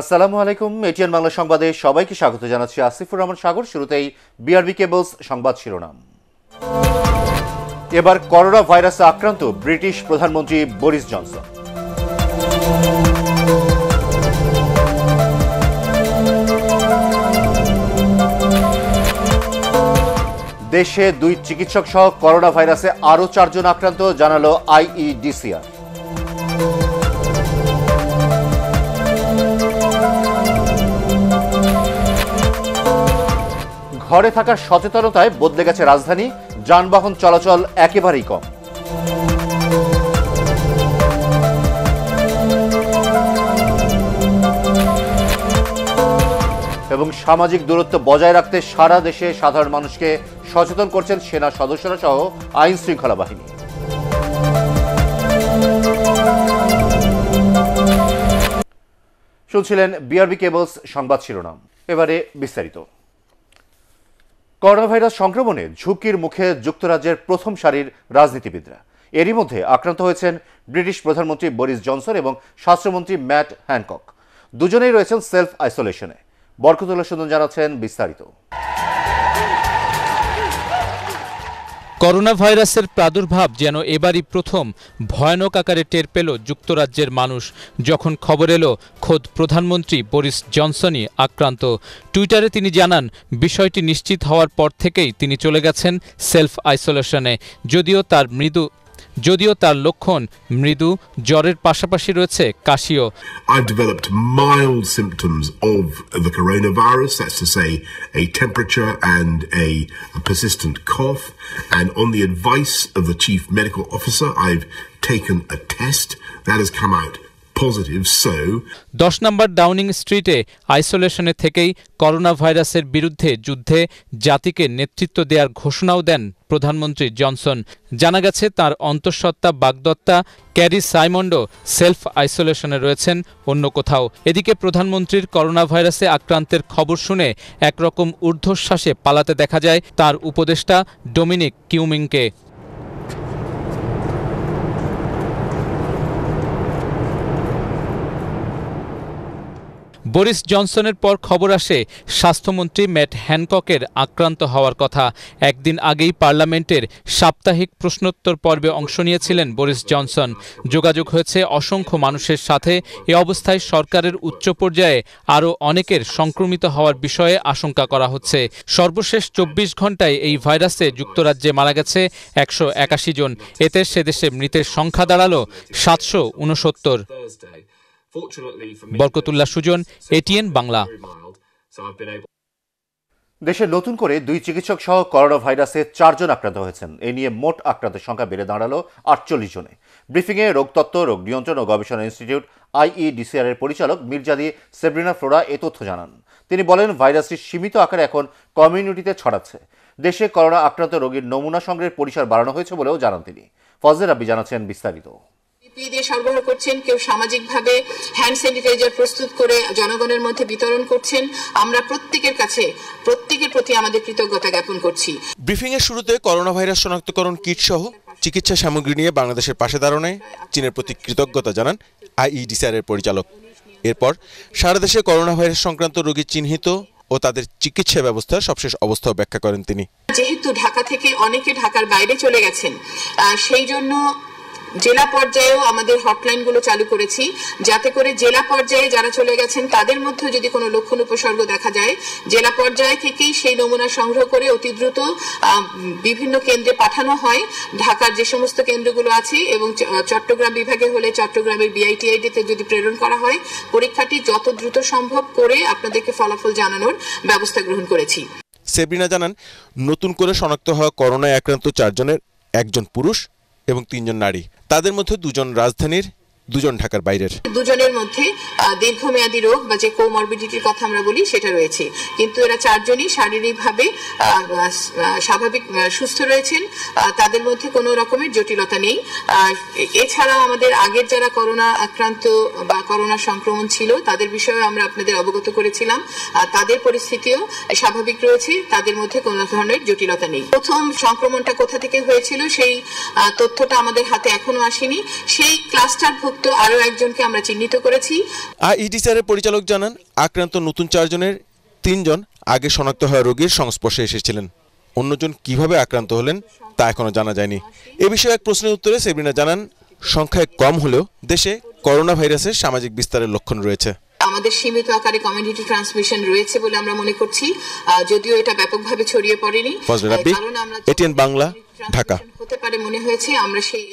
আসসালামু আলাইকুম এটিএন বাংলা সংবাদে সবাইকে স্বাগত জানাচ্ছি আসিফুর রহমান সাগর শুরুতেই বিআরবি কেবলস সংবাদ শিরোনাম এবার করোনা ভাইরাসে আক্রান্ত ব্রিটিশ প্রধানমন্ত্রী বরিস জনসন দেশে দুই চিকিৎসক সহ করোনা ভাইরাসে আরও চারজন আক্রান্ত জানালো আইইডিসিআর ঘরে থাকার সচেতনতায় বদলে গেছে রাজধানী যানবাহন চলাচল একেবারেই কম এবং সামাজিক দূরত্ব বজায় রাখতে সারা দেশে সাধারণ মানুষকে সচেতন করছেন সেনা সদস্যরা সহ আইন শৃঙ্খলা বাহিনী শুনছিলেন বিআরবি কেবলস সংবাদ শিরোনাম এবারে বিস্তারিত করোনাভাইরাস সংক্রমণে ঝুঁকির মুখে যুক্তরাজ্যের প্রথম সারির রাজনীতিবিদরা এরই মধ্যে আক্রান্ত হয়েছেন ব্রিটিশ প্রধানমন্ত্রী বরিস জনসন এবং স্বাস্থ্যমন্ত্রী ম্যাট হ্যানকক দুজনেই রয়েছেন সেলফ আইসোলেশনে বরকতুল্লাহ সুন্দর জানাচ্ছেন বিস্তারিত করোনা ভাইরাসের প্রাদুর্ভাব যেন এবারই প্রথম ভয়ানক আকারে টের পেল যুক্তরাজ্যের মানুষ যখন খবর এলো খোদ প্রধানমন্ত্রী বরিস জনসনই আক্রান্ত টুইটারে তিনি জানান বিষয়টি নিশ্চিত হওয়ার পর থেকেই তিনি চলে গেছেন সেলফ আইসোলেশনে যদিও তার মৃদু যদিও তার লক্ষণ মৃদু জ্বরের পাশাপাশি রয়েছে কাশিও I've developed mild symptoms of the coronavirus, that's to say a temperature and a, a persistent cough. And on the advice of the chief medical officer, I've taken a test that has come out positive, so 10 নম্বর Downing স্ট্রিটে আইসোলেশনে থেকেই corona ভাইরাসের বিরুদ্ধে যুদ্ধে জাতিকে নেতৃত্ব দেওয়ার ঘোষণাও দেন প্রধানমন্ত্রী জনসন জানা গেছে তার অন্তঃসত্ত্বা বাগদত্তা ক্যারি সাইমন্ডো সেলফ আইসোলেশনে রয়েছেন অন্য কোথাও এদিকে প্রধানমন্ত্রীর করোনা ভাইরাসে আক্রান্তের খবর শুনে একরকম ঊর্ধ্বশ্বাসে পালাতে দেখা যায় তার উপদেষ্টা ডোমিনিক কিউমিংকে বরিস জনসনের পর খবর আসে স্বাস্থ্যমন্ত্রী ম্যাট হ্যানককের আক্রান্ত হওয়ার কথা একদিন আগেই পার্লামেন্টের সাপ্তাহিক প্রশ্নোত্তর পর্বে অংশ নিয়েছিলেন বরিস জনসন যোগাযোগ হয়েছে অসংখ্য মানুষের সাথে এ অবস্থায় সরকারের উচ্চ পর্যায়ে আরও অনেকের সংক্রমিত হওয়ার বিষয়ে আশঙ্কা করা হচ্ছে সর্বশেষ চব্বিশ ঘন্টায় এই ভাইরাসে যুক্তরাজ্যে মারা গেছে একশো জন এতে সেদেশে মৃতের সংখ্যা দাঁড়ালো সাতশো উনসত্তর বরকতুল্লাহ সুজন এটিএন বাংলা দেশে নতুন করে দুই চিকিৎসক সহ করোনা ভাইরাসে চারজন আক্রান্ত হয়েছেন এ নিয়ে মোট আক্রান্তের সংখ্যা বেড়ে দাঁড়ালো আটচল্লিশ জনে ব্রিফিংয়ে রোগতত্ত্ব রোগ নিয়ন্ত্রণ ও গবেষণা ইনস্টিটিউট আইইডিসিআর এর পরিচালক মির্জাদি সেব্রিনা ফ্লোরা এ তথ্য জানান তিনি বলেন ভাইরাসটি সীমিত আকারে এখন কমিউনিটিতে ছড়াচ্ছে দেশে করোনা আক্রান্ত রোগীর নমুনা সংগ্রহের পরিসর বাড়ানো হয়েছে বলেও জানান তিনি ফজলের রাব্বি জানাচ্ছেন বিস্তারিত দিয়ে সরবরাহ করছেন কেউ সামাজিকভাবে হ্যান্ড স্যানিটাইজার প্রস্তুত করে জনগণের মধ্যে বিতরণ করছেন আমরা প্রত্যেকের কাছে প্রত্যেকের প্রতি আমাদের কৃতজ্ঞতা জ্ঞাপন করছি ব্রিফিং এর শুরুতে করোনা ভাইরাস শনাক্তকরণ কিট সহ চিকিৎসা সামগ্রী নিয়ে বাংলাদেশের পাশে দাঁড়ানোয় চীনের প্রতি কৃতজ্ঞতা জানান আইইডিসিআর এর পরিচালক এরপর সারা দেশে করোনা ভাইরাস সংক্রান্ত রোগী চিহ্নিত ও তাদের চিকিৎসা ব্যবস্থার সবশেষ অবস্থা ব্যাখ্যা করেন তিনি যেহেতু ঢাকা থেকে অনেকে ঢাকার বাইরে চলে গেছেন সেই জন্য জেলা পর্যায়েও আমাদের হটলাইনগুলো চালু করেছি যাতে করে জেলা পর্যায়ে যারা চলে গেছেন তাদের মধ্যে যদি কোনো লক্ষণ উপসর্গ দেখা যায় জেলা পর্যায় থেকেই সেই নমুনা সংগ্রহ করে অতি দ্রুত বিভিন্ন কেন্দ্রে পাঠানো হয় ঢাকার যে সমস্ত কেন্দ্রগুলো আছে এবং চট্টগ্রাম বিভাগে হলে চট্টগ্রামের বিআইটিআইডিতে যদি প্রেরণ করা হয় পরীক্ষাটি যত দ্রুত সম্ভব করে আপনাদেরকে ফলাফল জানানোর ব্যবস্থা গ্রহণ করেছি সেব্রিনা জানান নতুন করে শনাক্ত হওয়া করোনায় আক্রান্ত চারজনের একজন পুরুষ এবং তিনজন নারী তাদের মধ্যে দুজন রাজধানীর দুজন ঢাকার বাইরের দুজনের মধ্যে দীর্ঘমেয়াদী রোগ বা যে কোমরবিডিটির কথা আমরা বলি সেটা রয়েছে কিন্তু এরা চারজনই শারীরিকভাবে স্বাভাবিক সুস্থ রয়েছেন তাদের মধ্যে কোনো রকমের জটিলতা নেই এছাড়া আমাদের আগের যারা করোনা আক্রান্ত বা করোনা সংক্রমণ ছিল তাদের বিষয়ে আমরা আপনাদের অবগত করেছিলাম তাদের পরিস্থিতিও স্বাভাবিক রয়েছে তাদের মধ্যে কোনো ধরনের জটিলতা নেই প্রথম সংক্রমণটা কোথা থেকে হয়েছিল সেই তথ্যটা আমাদের হাতে এখনো আসেনি সেই ক্লাস্টার যুক্ত আরও একজনকে আমরা চিহ্নিত করেছি স্যারের পরিচালক জানান আক্রান্ত নতুন চারজনের তিনজন আগে শনাক্ত হওয়া রোগীর সংস্পর্শে এসেছিলেন অন্যজন কিভাবে আক্রান্ত হলেন তা এখনো জানা যায়নি এ বিষয়ে এক প্রশ্নের উত্তরে সেবিনা জানান সংখ্যায় কম হলেও দেশে করোনা ভাইরাসের সামাজিক বিস্তারের লক্ষণ রয়েছে আমাদের সীমিত আকারে কমিউনিটি ট্রান্সমিশন রয়েছে বলে আমরা মনে করছি যদিও এটা ব্যাপকভাবে ছড়িয়ে পড়েনি কারণ আমরা এটিএন বাংলা ঢাকা হতে পারে মনে হয়েছে আমরা সেই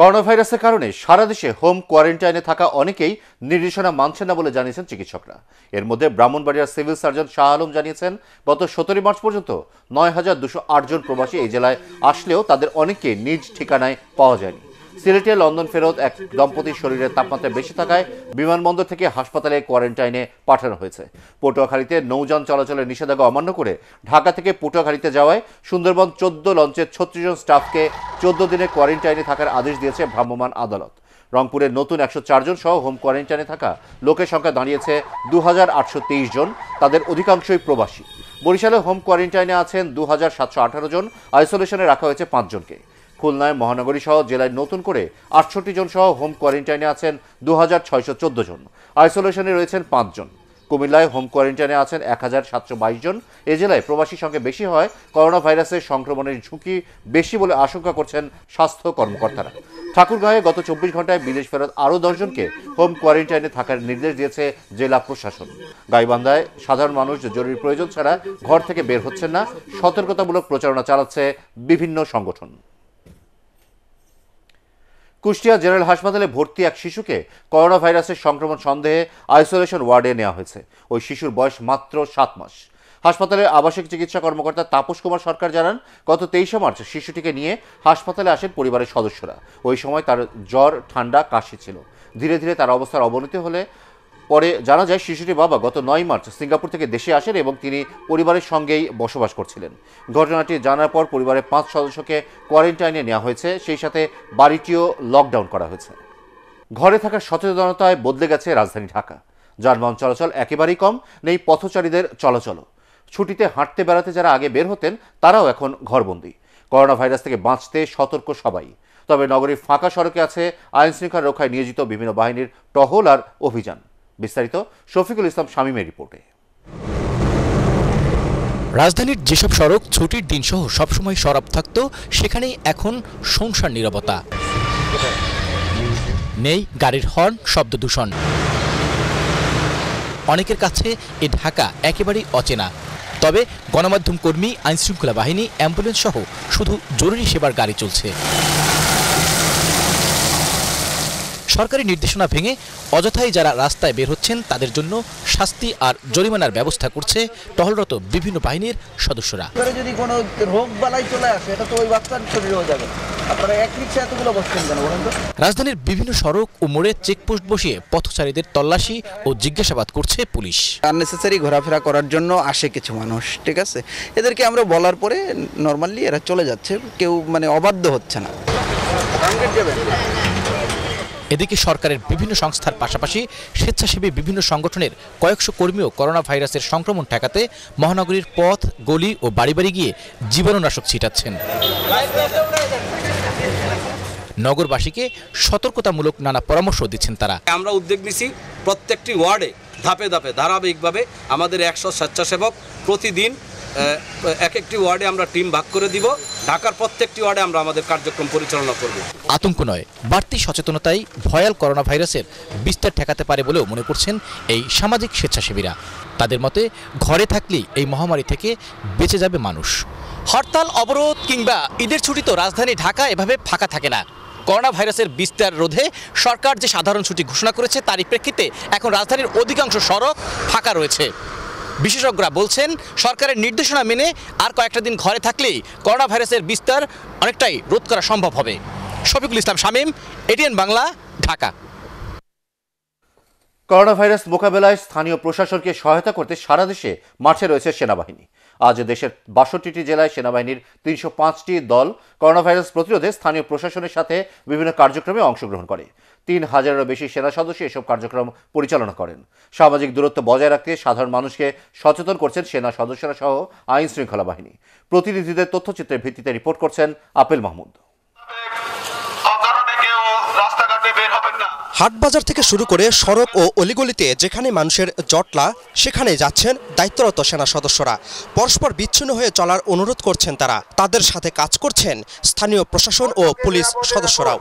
করোনাভাইরাসের কারণে সারা দেশে হোম কোয়ারেন্টাইনে থাকা অনেকেই নির্দেশনা মানছেন না বলে জানিয়েছেন চিকিৎসকরা এর মধ্যে ব্রাহ্মণবাড়িয়ার সিভিল সার্জন শাহ আলম জানিয়েছেন গত সতেরো মার্চ পর্যন্ত নয় হাজার দুশো প্রবাসী এই জেলায় আসলেও তাদের অনেকে নিজ ঠিকানায় পাওয়া যায়নি সিলেটে লন্ডন ফেরত এক দম্পতির শরীরের তাপমাত্রা বেশি থাকায় বিমানবন্দর থেকে হাসপাতালে কোয়ারেন্টাইনে পাঠানো হয়েছে পটুয়াখালীতে নৌযান চলাচলের নিষেধাজ্ঞা অমান্য করে ঢাকা থেকে পটুয়াখালীতে যাওয়ায় সুন্দরবন চোদ্দ লঞ্চের ছত্রিশ জন স্টাফকে চোদ্দ দিনে কোয়ারেন্টাইনে থাকার আদেশ দিয়েছে ভ্রাম্যমাণ আদালত রংপুরের নতুন একশো জন সহ হোম কোয়ারেন্টাইনে থাকা লোকের সংখ্যা দাঁড়িয়েছে দু জন তাদের অধিকাংশই প্রবাসী বরিশালে হোম কোয়ারেন্টাইনে আছেন দু জন আইসোলেশনে রাখা হয়েছে পাঁচজনকে খুলনায় মহানগরী সহ জেলায় নতুন করে আটষট্টি জন সহ হোম কোয়ারেন্টাইনে আছেন দু হাজার ছয়শো চোদ্দ জন আইসোলেশনে রয়েছেন পাঁচজন কুমিল্লায় হোম কোয়ারেন্টাইনে আছেন এক হাজার সাতশো বাইশ জন এ জেলায় প্রবাসীর সঙ্গে বেশি হয় করোনা ভাইরাসের সংক্রমণের ঝুঁকি বেশি বলে আশঙ্কা করছেন স্বাস্থ্য কর্মকর্তারা ঠাকুরগাঁয়ে গত চব্বিশ ঘন্টায় বিদেশ ফেরত আরও দশজনকে হোম কোয়ারেন্টাইনে থাকার নির্দেশ দিয়েছে জেলা প্রশাসন গাইবান্ধায় সাধারণ মানুষ জরুরি প্রয়োজন ছাড়া ঘর থেকে বের হচ্ছেন না সতর্কতামূলক প্রচারণা চালাচ্ছে বিভিন্ন সংগঠন কুষ্টিয়া জেনারেল হাসপাতালে ভর্তি এক শিশুকে করোনা ভাইরাসের সংক্রমণ সন্দেহে আইসোলেশন ওয়ার্ডে নেওয়া হয়েছে ওই শিশুর বয়স মাত্র সাত মাস হাসপাতালের আবাসিক চিকিৎসা কর্মকর্তা তাপস কুমার সরকার জানান গত তেইশে মার্চ শিশুটিকে নিয়ে হাসপাতালে আসেন পরিবারের সদস্যরা ওই সময় তার জ্বর ঠান্ডা কাশি ছিল ধীরে ধীরে তার অবস্থার অবনতি হলে পরে জানা যায় শিশুটির বাবা গত নয় মার্চ সিঙ্গাপুর থেকে দেশে আসেন এবং তিনি পরিবারের সঙ্গেই বসবাস করছিলেন ঘটনাটি জানার পর পরিবারের পাঁচ সদস্যকে কোয়ারেন্টাইনে নেওয়া হয়েছে সেই সাথে বাড়িটিও লকডাউন করা হয়েছে ঘরে থাকার সচেতনতায় বদলে গেছে রাজধানী ঢাকা যানবাহন চলাচল একেবারেই কম নেই পথচারীদের চলাচলও ছুটিতে হাঁটতে বেড়াতে যারা আগে বের হতেন তারাও এখন ঘরবন্দি করোনা ভাইরাস থেকে বাঁচতে সতর্ক সবাই তবে নগরীর ফাঁকা সড়কে আছে আইনশৃঙ্খলা রক্ষায় নিয়োজিত বিভিন্ন বাহিনীর টহল আর অভিযান বিস্তারিত শফিকুল ইসলাম শামীমের রিপোর্টে রাজধানীর যেসব সড়ক ছুটির দিন সহ সবসময় সরাব থাকত সেখানেই এখন সংসার নিরবতা নেই গাড়ির হর্ন শব্দ দূষণ অনেকের কাছে এ ঢাকা একেবারেই অচেনা তবে গণমাধ্যম কর্মী আইনশৃঙ্খলা বাহিনী অ্যাম্বুলেন্স সহ শুধু জরুরি সেবার গাড়ি চলছে সরকারি নির্দেশনা ভেঙে অযথাই যারা রাস্তায় বের হচ্ছেন তাদের জন্য শাস্তি আর জরিমানার ব্যবস্থা করছে টহলরত বিভিন্ন বাহিনীর সদস্যরা যদি কোনো রোগ বালাই চলে আসে এটা তো ওই বাচ্চার শরীরেও যাবে রাজধানীর বিভিন্ন সড়ক ও মোড়ে চেকপোস্ট বসিয়ে পথচারীদের তল্লাশি ও জিজ্ঞাসাবাদ করছে পুলিশ আননেসেসারি ঘোরাফেরা করার জন্য আসে কিছু মানুষ ঠিক আছে এদেরকে আমরা বলার পরে নর্মালি এরা চলে যাচ্ছে কেউ মানে অবাধ্য হচ্ছে না এদিকে সরকারের বিভিন্ন সংস্থার পাশাপাশি স্বেচ্ছাসেবী বিভিন্ন সংগঠনের কয়েকশো কর্মীও করোনা ভাইরাসের সংক্রমণ ঠেকাতে মহানগরীর পথ গলি ও বাড়ি বাড়ি গিয়ে জীবাণুনাশক ছিটাচ্ছেন নগরবাসীকে সতর্কতামূলক নানা পরামর্শ দিচ্ছেন তারা আমরা উদ্যোগ নিছি প্রত্যেকটি ওয়ার্ডে ধাপে ধাপে ধারাবাহিকভাবে আমাদের একশো স্বেচ্ছাসেবক প্রতিদিন এক একটি ওয়ার্ডে আমরা টিম ভাগ করে দিব ঢাকার প্রত্যেকটি ওয়ার্ডে আমরা আমাদের কার্যক্রম পরিচালনা করব আতঙ্ক নয় বাড়তি সচেতনতাই ভয়াল করোনা ভাইরাসের বিস্তার ঠেকাতে পারে বলেও মনে করছেন এই সামাজিক স্বেচ্ছাসেবীরা তাদের মতে ঘরে থাকলেই এই মহামারী থেকে বেঁচে যাবে মানুষ হরতাল অবরোধ কিংবা ঈদের ছুটি তো রাজধানী ঢাকা এভাবে ফাঁকা থাকে না করোনা ভাইরাসের বিস্তার রোধে সরকার যে সাধারণ ছুটি ঘোষণা করেছে তারই প্রেক্ষিতে এখন রাজধানীর অধিকাংশ সড়ক ফাঁকা রয়েছে বিশেষজ্ঞরা বলছেন সরকারের নির্দেশনা মেনে আর কয়েকটা দিন ঘরে থাকলেই করোনা ভাইরাসের বিস্তার অনেকটাই রোধ করা সম্ভব হবে Shafiqul Islam Shamim ATN Bangla Dhaka corona virus মোকাবেলায় স্থানীয় প্রশাসনকে সহায়তা করতে সারা দেশে মাঠে রয়েছে সেনাবাহিনী আজ দেশের বাষট্টিটি জেলায় সেনাবাহিনীর তিনশো পাঁচটি দল করোনা ভাইরাস প্রতিরোধে স্থানীয় প্রশাসনের সাথে বিভিন্ন কার্যক্রমে অংশগ্রহণ করে তিন হাজারেরও বেশি সেনা সদস্য এসব কার্যক্রম পরিচালনা করেন সামাজিক দূরত্ব বজায় রাখতে সাধারণ মানুষকে সচেতন করছেন সেনা সদস্যরা সহ আইন শৃঙ্খলা বাহিনী প্রতিনিধিদের তথ্যচিত্রের ভিত্তিতে রিপোর্ট করছেন আপেল মাহমুদ হাটবাজার থেকে শুরু করে সড়ক ও অলিগলিতে যেখানে মানুষের জটলা সেখানে যাচ্ছেন দায়িত্বরত সেনা সদস্যরা পরস্পর বিচ্ছিন্ন হয়ে চলার অনুরোধ করছেন তারা তাদের সাথে কাজ করছেন স্থানীয় প্রশাসন ও পুলিশ সদস্যরাও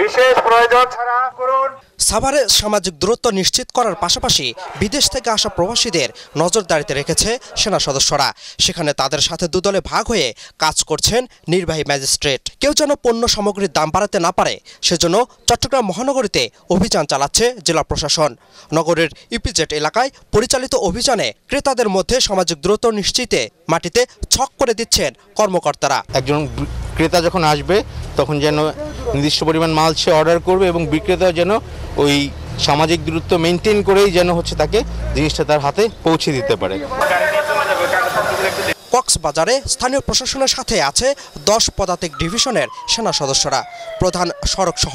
বিশেষ প্রয়োজন ছাড়া করুন সাভারে সামাজিক দূরত্ব নিশ্চিত করার পাশাপাশি বিদেশ থেকে আসা প্রবাসীদের নজরদারিতে রেখেছে সেনা সদস্যরা সেখানে তাদের সাথে দুদলে ভাগ হয়ে কাজ করছেন নির্বাহী ম্যাজিস্ট্রেট কেউ যেন পণ্য সামগ্রীর দাম বাড়াতে না পারে সেজন্য চট্টগ্রাম মহানগরীতে অভিযান চালাচ্ছে জেলা প্রশাসন নগরের ইপিজেট এলাকায় পরিচালিত অভিযানে ক্রেতাদের মধ্যে সামাজিক দূরত্ব নিশ্চিতে মাটিতে ছক করে দিচ্ছেন কর্মকর্তারা একজন ক্রেতা যখন আসবে তখন যেন নির্দিষ্ট পরিমাণ মাল সে অর্ডার করবে এবং বিক্রেতা যেন ওই সামাজিক দূরত্ব মেনটেন করেই যেন হচ্ছে তাকে জিনিসটা তার হাতে পৌঁছে দিতে পারে কক্সবাজারে স্থানীয় প্রশাসনের সাথে আছে দশ পদাতিক ডিভিশনের সেনা সদস্যরা প্রধান সড়কসহ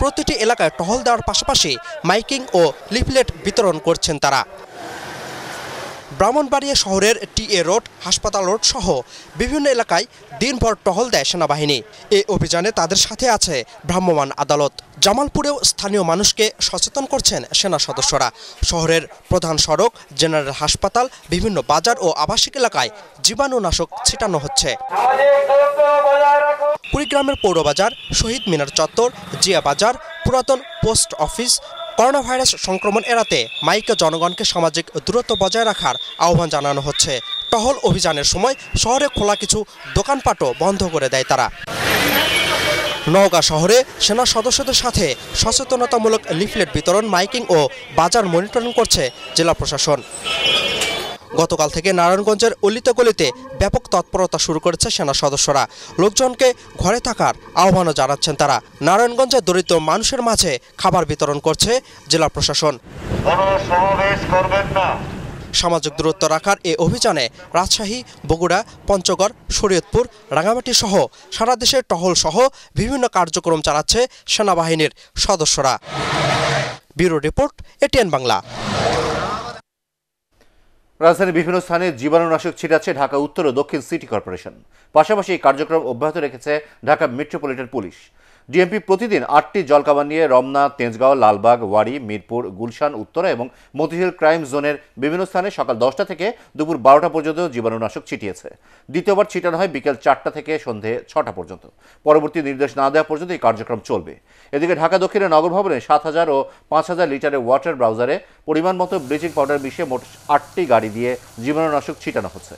প্রতিটি এলাকায় টহল দেওয়ার পাশাপাশি মাইকিং ও লিফলেট বিতরণ করছেন তারা ব্রাহ্মণবাড়িয়া শহরের টিএ রোড হাসপাতাল রোড সহ বিভিন্ন এলাকায় দিনভর টহল দেয় সেনাবাহিনী এই অভিযানে তাদের সাথে আছে ভ্রাম্যমাণ আদালত জামালপুরেও স্থানীয় মানুষকে সচেতন করছেন সেনা সদস্যরা শহরের প্রধান সড়ক জেনারেল হাসপাতাল বিভিন্ন বাজার ও আবাসিক এলাকায় জীবাণুনাশক ছিটানো হচ্ছে কুড়িগ্রামের পৌরবাজার শহীদ মিনার চত্বর জিয়া বাজার পুরাতন পোস্ট অফিস করোনা ভাইরাস সংক্রমণ এড়াতে মাইকে জনগণকে সামাজিক দূরত্ব বজায় রাখার আহ্বান জানানো হচ্ছে টহল অভিযানের সময় শহরে খোলা কিছু দোকানপাটও বন্ধ করে দেয় তারা নওগাঁ শহরে সেনা সদস্যদের সাথে সচেতনতামূলক লিফলেট বিতরণ মাইকিং ও বাজার মনিটরিং করছে জেলা প্রশাসন গতকাল থেকে নারায়ণগঞ্জের অলিতে গলিতে ব্যাপক তৎপরতা শুরু করেছে সেনা সদস্যরা লোকজনকে ঘরে থাকার আহ্বানও জানাচ্ছেন তারা নারায়ণগঞ্জে দরিদ্র মানুষের মাঝে খাবার বিতরণ করছে জেলা প্রশাসন সামাজিক দূরত্ব রাখার এই অভিযানে রাজশাহী বগুড়া পঞ্চগড় শরীয়তপুর রাঙামাটি সহ সারা দেশের টহল সহ বিভিন্ন কার্যক্রম চালাচ্ছে সেনাবাহিনীর সদস্যরা ব্যুরো রিপোর্ট এটিএন বাংলা রাজধানীর বিভিন্ন স্থানে জীবাণুনাশক ছিটাচ্ছে ঢাকা উত্তর ও দক্ষিণ সিটি কর্পোরেশন পাশাপাশি এই কার্যক্রম অব্যাহত রেখেছে ঢাকা মেট্রোপলিটন পুলিশ ডিএমপি প্রতিদিন আটটি জলকাবান নিয়ে রমনা তেজগাঁও লালবাগ ওয়ারি মিরপুর গুলশান উত্তরা এবং মতিঝিল ক্রাইম জোনের বিভিন্ন স্থানে সকাল দশটা থেকে দুপুর বারোটা পর্যন্ত জীবাণুনাশক ছিটিয়েছে দ্বিতীয়বার ছিটানো হয় বিকেল চারটা থেকে সন্ধে ছটা পর্যন্ত পরবর্তী নির্দেশ না দেওয়া পর্যন্ত এই কার্যক্রম চলবে এদিকে ঢাকা দক্ষিণের নগর ভবনে সাত হাজার ও পাঁচ হাজার লিটারের ওয়াটার ব্রাউজারে পরিমাণ মতো ব্লিচিং পাউডার মিশিয়ে মোট আটটি গাড়ি দিয়ে জীবাণুনাশক ছিটানো হচ্ছে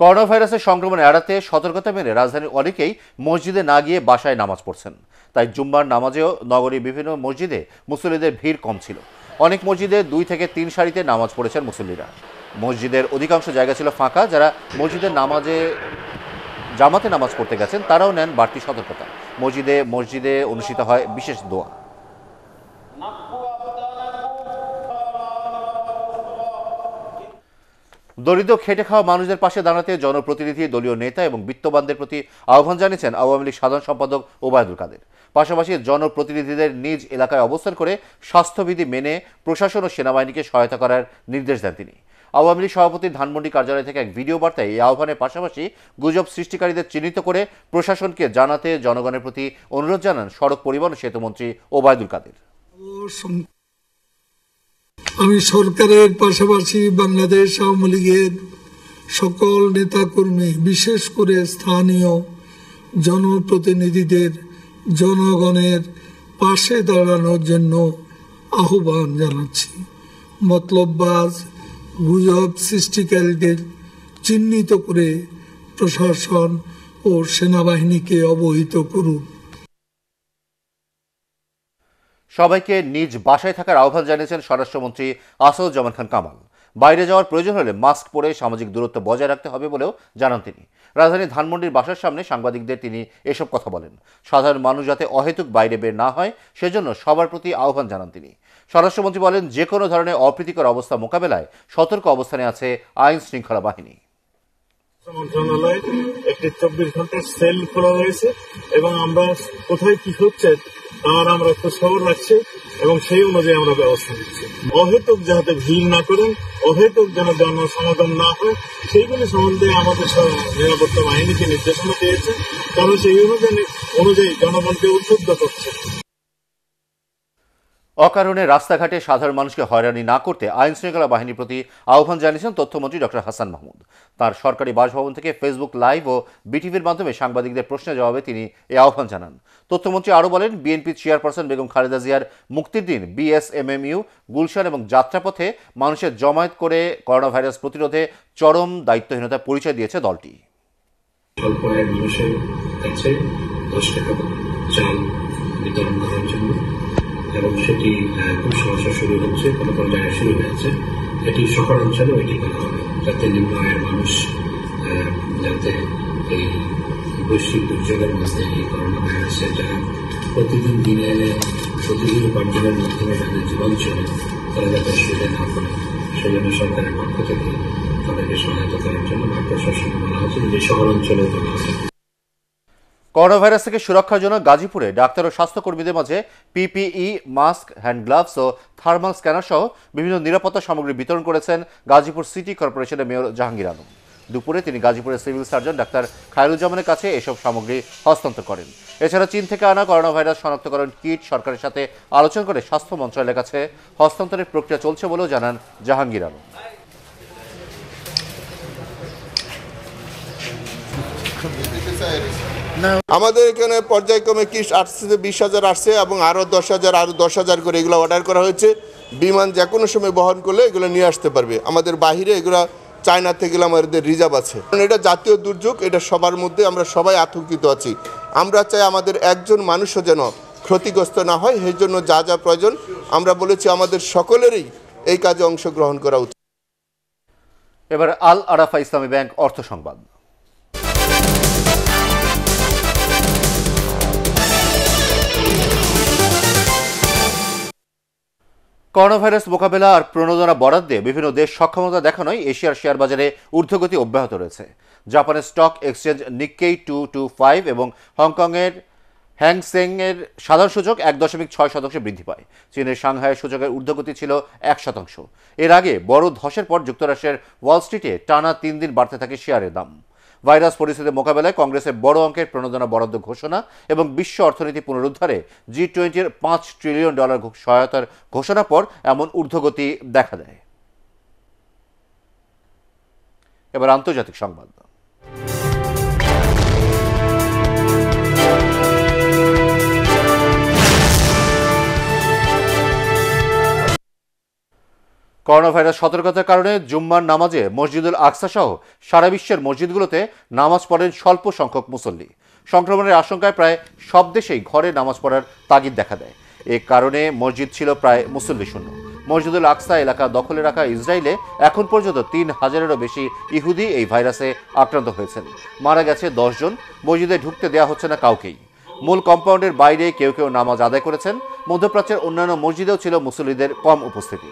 করোনা ভাইরাসের সংক্রমণ এড়াতে সতর্কতা মেনে রাজধানীর অনেকেই মসজিদে না গিয়ে বাসায় নামাজ পড়ছেন তাই জুম্মার নামাজেও নগরীর বিভিন্ন মসজিদে মুসল্লিদের ভিড় কম ছিল অনেক মসজিদে দুই থেকে তিন সারিতে নামাজ পড়েছেন মুসল্লিরা মসজিদের অধিকাংশ জায়গা ছিল ফাঁকা যারা মসজিদের নামাজে জামাতে নামাজ পড়তে গেছেন তারাও নেন বাড়তি সতর্কতা মসজিদে মসজিদে অনুষ্ঠিত হয় বিশেষ দোয়া দরিদ্র খেটে খাওয়া মানুষদের পাশে দাঁড়াতে জনপ্রতিনিধি দলীয় নেতা এবং বিত্তবানদের প্রতি আহ্বান জানিয়েছেন আওয়ামী লীগ সাধারণ সম্পাদক ওবায়দুল কাদের পাশাপাশি জনপ্রতিনিধিদের নিজ এলাকায় অবস্থান করে স্বাস্থ্যবিধি মেনে প্রশাসন ও সেনাবাহিনীকে সহায়তা করার নির্দেশ দেন তিনি আওয়ামী লীগ সভাপতি ধানমন্ডি কার্যালয় থেকে এক ভিডিও বার্তায় এই আহ্বানের পাশাপাশি গুজব সৃষ্টিকারীদের চিহ্নিত করে প্রশাসনকে জানাতে জনগণের প্রতি অনুরোধ জানান সড়ক পরিবহন সেতুমন্ত্রী ওবায়দুল কাদের আমি সরকারের পাশাপাশি বাংলাদেশ আওয়ামী লীগের সকল নেতাকর্মী বিশেষ করে স্থানীয় জনপ্রতিনিধিদের জনগণের পাশে দাঁড়ানোর জন্য আহ্বান জানাচ্ছি মতলববাজ গুজব সৃষ্টিকারীদের চিহ্নিত করে প্রশাসন ও সেনাবাহিনীকে অবহিত করুন সবাইকে নিজ বাসায় থাকার আহ্বান জানিয়েছেন স্বরাষ্ট্রমন্ত্রী আসাদুজ্জামান খান কামাল বাইরে যাওয়ার প্রয়োজন হলে মাস্ক পরে সামাজিক দূরত্ব বজায় রাখতে হবে বলেও জানান তিনি রাজধানী ধানমন্ডির বাসার সামনে সাংবাদিকদের তিনি এসব কথা বলেন সাধারণ মানুষ যাতে অহেতুক বাইরে বের না হয় সেজন্য সবার প্রতি আহ্বান জানান তিনি স্বরাষ্ট্রমন্ত্রী বলেন যে কোনো ধরনের অপ্রীতিকর অবস্থা মোকাবেলায় সতর্ক অবস্থানে আছে আইন শৃঙ্খলা বাহিনী মন্ত্রণালয়ে একটি চব্বিশ ঘন্টার সেল খোলা রয়েছে এবং আমরা কোথায় কি হচ্ছে তার আমরা খোঁজ খবর রাখছি এবং সেই অনুযায়ী আমরা ব্যবস্থা নিচ্ছি অহেতুক যাতে ভিড় না করেন অহেতুক যেন জন্ম সমাধান না হয় সেইগুলি সম্বন্ধে আমাদের নিরাপত্তা বাহিনীকে নির্দেশনা দিয়েছে কারণ সেই অনুযায়ী অনুযায়ী জনগণকে উদ্বুদ্ধ করছে অকারণে রাস্তাঘাটে সাধারণ মানুষকে হয়রানি না করতে আইন শৃঙ্খলা বাহিনীর প্রতি আহ্বান জানিয়েছেন তথ্যমন্ত্রী ডক্টর হাসান মাহমুদ তার সরকারি বাসভবন থেকে ফেসবুক লাইভ ও বিটিভির মাধ্যমে সাংবাদিকদের প্রশ্নের জবাবে তিনি এ আহ্বান জানান তথ্যমন্ত্রী আরও বলেন বিএনপি চেয়ারপারসন বেগম খালেদা জিয়ার মুক্তির দিন বিএসএমএমইউ গুলশান এবং যাত্রাপথে মানুষের জমায়েত করে করোনা ভাইরাস প্রতিরোধে চরম দায়িত্বহীনতার পরিচয় দিয়েছে দলটি চাল বিতরণ করার জন্য এবং সেটি খুব সমস্যা শুরু হচ্ছে কোনো কোন জায়গায় শুরু হয়েছে এটি শহর অঞ্চলেও এটি করা হবে যাতে নিম্ন আয়ের মানুষ যাতে এই বৈশ্বিক দুর্যোগের মধ্যে এই করোনা ভাইরাসের যারা প্রতিদিন দিনে এনে প্রতিদিন উপার্জনের মাধ্যমে তাদের জীবন চলে তারা যাতে সুবিধা না করে সেই জন্য সরকারের পক্ষ থেকে তাদেরকে সহায়তা করার জন্য বা প্রশাসনে বলা হচ্ছে যে শহর অঞ্চলেও করা হবে করোনাভাইরাস থেকে সুরক্ষার জন্য গাজীপুরে ডাক্তার ও স্বাস্থ্যকর্মীদের মাঝে পিপিই মাস্ক হ্যান্ড গ্লাভস ও থার্মাল স্ক্যানার সহ বিভিন্ন নিরাপত্তা সামগ্রী বিতরণ করেছেন গাজীপুর সিটি কর্পোরেশনের মেয়র জাহাঙ্গীর আলম দুপুরে তিনি গাজীপুরের সিভিল সার্জন ডাক্তার খায়রুজ্জামানের কাছে এসব সামগ্রী হস্তান্তর করেন এছাড়া চীন থেকে আনা করোনা ভাইরাস শনাক্তকরণ কিট সরকারের সাথে আলোচনা করে স্বাস্থ্য মন্ত্রণালয়ের কাছে হস্তান্তরের প্রক্রিয়া চলছে বলেও জানান জাহাঙ্গীর আলম Thank you. আমাদের এখানে পর্যায়ক্রমে কি আসছে বিশ হাজার আসছে এবং আরও দশ হাজার আরও দশ হাজার করে এগুলো অর্ডার করা হয়েছে বিমান যে কোনো সময় বহন করলে এগুলো নিয়ে আসতে পারবে আমাদের বাহিরে এগুলো চায়না থেকে আমাদের রিজার্ভ আছে কারণ এটা জাতীয় দুর্যোগ এটা সবার মধ্যে আমরা সবাই আতঙ্কিত আছি আমরা চাই আমাদের একজন মানুষও যেন ক্ষতিগ্রস্ত না হয় সেই জন্য যা যা প্রয়োজন আমরা বলেছি আমাদের সকলেরই এই কাজে অংশগ্রহণ করা উচিত এবার আল আরাফা ইসলামী ব্যাংক অর্থ সংবাদ করোনাভাইরাস মোকাবেলা আর প্রণোদনা বরাদ্দে বিভিন্ন দেশ সক্ষমতা দেখানোয় এশিয়ার শেয়ার বাজারে ঊর্ধ্বগতি অব্যাহত রয়েছে জাপানের stock exchange Nikkei two two five এবং হংকংয়ের হ্যাংসেংয়ের সাধারণ সূচক এক দশমিক ছয় শতাংশে বৃদ্ধি পায় চীনের সাংহাইয়ের সূচকের ঊর্ধ্বগতি ছিল এক শতাংশ এর আগে বড় ধসের পর যুক্তরাষ্ট্রের ওয়াল স্ট্রিটে টানা তিন দিন বাড়তে থাকে শেয়ারের দাম ভাইরাস পরিস্থিতি মোকাবেলায় কংগ্রেসের বড় অঙ্কের প্রণোদনা বরাদ্দ ঘোষণা এবং বিশ্ব অর্থনীতি পুনরুদ্ধারে জি টোয়েন্টির পাঁচ ট্রিলিয়ন ডলার সহায়তার ঘোষণা পর এমন ঊর্ধ্বগতি দেখা দেয় এবার আন্তর্জাতিক সংবাদ করোনা ভাইরাস সতর্কতার কারণে জুম্মার নামাজে মসজিদুল আকসা সহ সারা বিশ্বের মসজিদগুলোতে নামাজ পড়েন স্বল্প সংখ্যক মুসল্লি সংক্রমণের আশঙ্কায় প্রায় সব দেশেই ঘরে নামাজ পড়ার তাগিদ দেখা দেয় এ কারণে মসজিদ ছিল প্রায় মুসল্লি শূন্য মসজিদুল আকসা এলাকা দখলে রাখা ইসরায়েলে এখন পর্যন্ত তিন হাজারেরও বেশি ইহুদি এই ভাইরাসে আক্রান্ত হয়েছেন মারা গেছে দশজন মসজিদে ঢুকতে দেওয়া হচ্ছে না কাউকেই মূল কম্পাউন্ডের বাইরে কেউ কেউ নামাজ আদায় করেছেন মধ্যপ্রাচ্যের অন্যান্য মসজিদেও ছিল মুসল্লিদের কম উপস্থিতি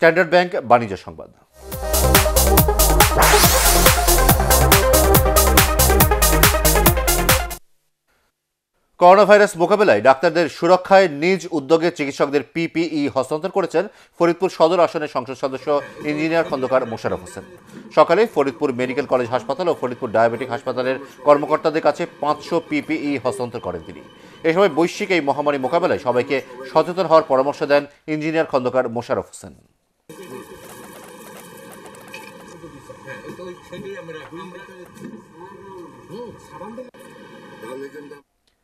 স্ট্যান্ডার্ড ব্যাংক বাণিজ্য সংবাদ করোনা ভাইরাস মোকাবেলায় ডাক্তারদের সুরক্ষায় নিজ উদ্যোগে চিকিৎসকদের পিপিই হস্তান্তর করেছেন ফরিদপুর সদর আসনের সংসদ সদস্য ইঞ্জিনিয়ার খন্দকার মোশারফ হোসেন সকালে ফরিদপুর মেডিকেল কলেজ হাসপাতাল ও ফরিদপুর ডায়াবেটিক হাসপাতালের কর্মকর্তাদের কাছে পাঁচশো পিপিই হস্তান্তর করেন তিনি এ সময় বৈশ্বিক এই মহামারী মোকাবেলায় সবাইকে সচেতন হওয়ার পরামর্শ দেন ইঞ্জিনিয়ার খন্দকার মোশারফ হোসেন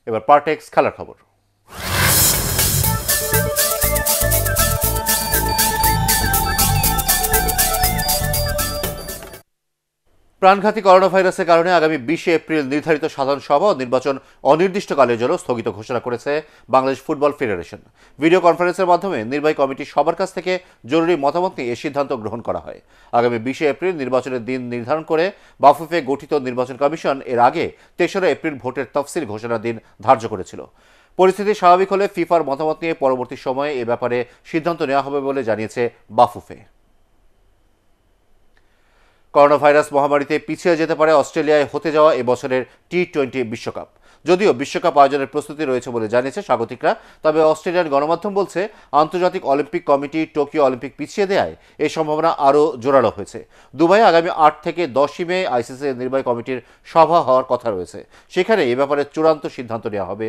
এবার পার্টেক্স খেলার খবর প্রাণঘাতী করোনা ভাইরাসের কারণে আগামী বিশে এপ্রিল নির্ধারিত সাধারণ সভা ও নির্বাচন অনির্দিষ্টকালের জন্য স্থগিত ঘোষণা করেছে বাংলাদেশ ফুটবল ফেডারেশন ভিডিও কনফারেন্সের মাধ্যমে নির্বাহী কমিটি সবার কাছ থেকে জরুরি মতামত নিয়ে এ সিদ্ধান্ত গ্রহণ করা হয় আগামী বিশে এপ্রিল নির্বাচনের দিন নির্ধারণ করে বাফুফে গঠিত নির্বাচন কমিশন এর আগে তেসরা এপ্রিল ভোটের তফসিল ঘোষণার দিন ধার্য করেছিল পরিস্থিতি স্বাভাবিক হলে ফিফার মতামত নিয়ে পরবর্তী সময়ে এ ব্যাপারে সিদ্ধান্ত নেওয়া হবে বলে জানিয়েছে বাফুফে করোনাভাইরাস মহামারীতে পিছিয়ে যেতে পারে অস্ট্রেলিয়ায় হতে যাওয়া এবছরের টি টোয়েন্টি বিশ্বকাপ যদিও বিশ্বকাপ আয়োজনের প্রস্তুতি রয়েছে বলে জানিয়েছে স্বাগতিকরা তবে অস্ট্রেলিয়ার গণমাধ্যম বলছে আন্তর্জাতিক অলিম্পিক কমিটি টোকিও অলিম্পিক পিছিয়ে দেয় এই সম্ভাবনা আরও জোরালো হয়েছে দুবাই আগামী আট থেকে দশই মে আইসিসি নির্বাহী কমিটির সভা হওয়ার কথা রয়েছে সেখানে এ ব্যাপারে চূড়ান্ত সিদ্ধান্ত নেওয়া হবে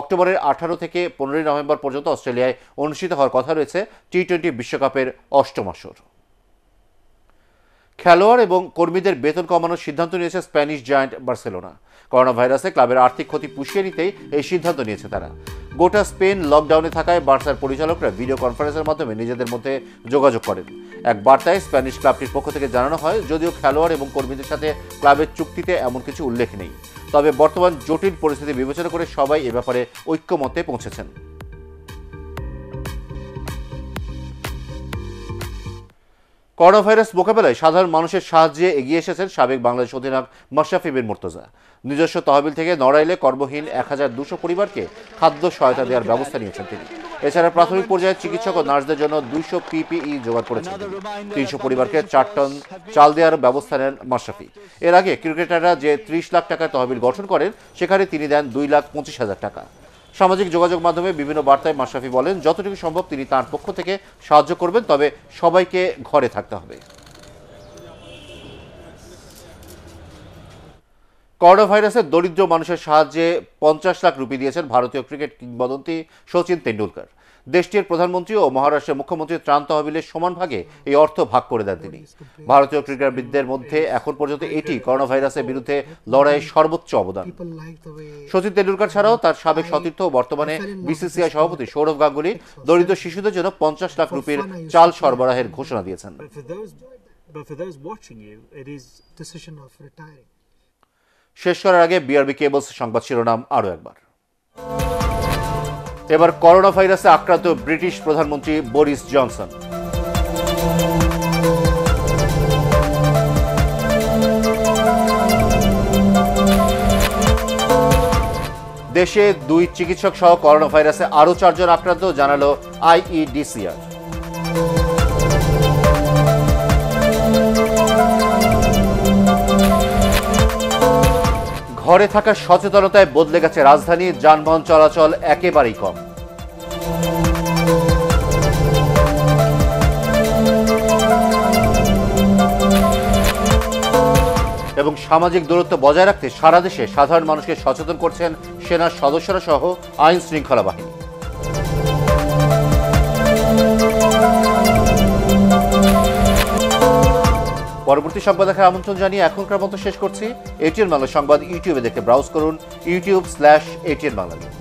অক্টোবরের আঠারো থেকে পনেরোই নভেম্বর পর্যন্ত অস্ট্রেলিয়ায় অনুষ্ঠিত হওয়ার কথা রয়েছে টি টোয়েন্টি বিশ্বকাপের অষ্টম আসর খেলোয়াড় এবং কর্মীদের বেতন কমানোর সিদ্ধান্ত নিয়েছে স্প্যানিশ জায়ান্ট বার্সেলোনা করোনা ভাইরাসে ক্লাবের আর্থিক ক্ষতি পুষিয়ে নিতেই এই সিদ্ধান্ত নিয়েছে তারা গোটা স্পেন লকডাউনে থাকায় বার্সার পরিচালকরা ভিডিও কনফারেন্সের মাধ্যমে নিজেদের মধ্যে যোগাযোগ করেন এক বার্তায় স্প্যানিশ ক্লাবটির পক্ষ থেকে জানানো হয় যদিও খেলোয়াড় এবং কর্মীদের সাথে ক্লাবের চুক্তিতে এমন কিছু উল্লেখ নেই তবে বর্তমান জটিল পরিস্থিতি বিবেচনা করে সবাই এ ব্যাপারে ঐক্যমতে পৌঁছেছেন করোনা ভাইরাস মোকাবেলায় সাধারণ মানুষের সাহায্যে এগিয়ে এসেছেন সাবেক বাংলাদেশ অধিনায়ক মাশরাফি বিন মুর্তজা নিজস্ব তহবিল থেকে নড়াইলে কর্মহীন এক পরিবারকে খাদ্য সহায়তা দেওয়ার ব্যবস্থা নিয়েছেন তিনি এছাড়া প্রাথমিক পর্যায়ে চিকিৎসক ও নার্সদের জন্য দুইশো পিপিই জোগাড় করেছেন তিনশো পরিবারকে চার টন চাল দেওয়ার ব্যবস্থা নেন মাশরাফি এর আগে ক্রিকেটাররা যে ত্রিশ লাখ টাকার তহবিল গঠন করেন সেখানে তিনি দেন দুই লাখ পঁচিশ হাজার টাকা সামাজিক যোগাযোগ মাধ্যমে বিভিন্ন বার্তায় মাশরাফি বলেন যতটুকু সম্ভব তিনি তার পক্ষ থেকে সাহায্য করবেন তবে সবাইকে ঘরে থাকতে হবে করোনা ভাইরাসে দরিদ্র মানুষের সাহায্যে পঞ্চাশ লাখ রুপি দিয়েছেন ভারতীয় ক্রিকেট কিংবদন্তি সচিন তেন্ডুলকার দেশটির প্রধানমন্ত্রী ও মহারাষ্ট্রের মুখ্যমন্ত্রী ত্রাণ তহবিলের সমান ভাগে এই অর্থ ভাগ করে দেন তিনি ভারতীয় ক্রিকেটবিদদের মধ্যে এখন পর্যন্ত এটি করোনা ভাইরাসের বিরুদ্ধে লড়াইয়ের সর্বোচ্চ অবদান সচিন তেন্ডুলকার ছাড়াও তার সাবেক সতীর্থ বর্তমানে বিসিসিআই সভাপতি সৌরভ গাঙ্গুলি দরিদ্র শিশুদের জন্য পঞ্চাশ লাখ রুপির চাল সরবরাহের ঘোষণা দিয়েছেন শেষ করার আগে বিআরবি কেবলস সংবাদ শিরোনাম আরও একবার এবার করোনা ভাইরাসে আক্রান্ত ব্রিটিশ প্রধানমন্ত্রী বরিস জনসন দেশে দুই চিকিৎসক সহ করোনা ভাইরাসে আরও চারজন আক্রান্ত জানালো আইইডিসিআর ঘরে থাকার সচেতনতায় বদলে গেছে রাজধানী যানবাহন চলাচল একেবারেই কম এবং সামাজিক দূরত্ব বজায় রাখতে সারা দেশে সাধারণ মানুষকে সচেতন করছেন সেনার সদস্যরা সহ আইন শৃঙ্খলা বাহিনী পরবর্তী সংবাদ দেখার আমন্ত্রণ জানিয়ে এখনকার মতো শেষ করছি এটিএন বাংলা সংবাদ ইউটিউবে দেখে ব্রাউজ করুন ইউটিউব স্ল্যাশ এটিএন বাংলা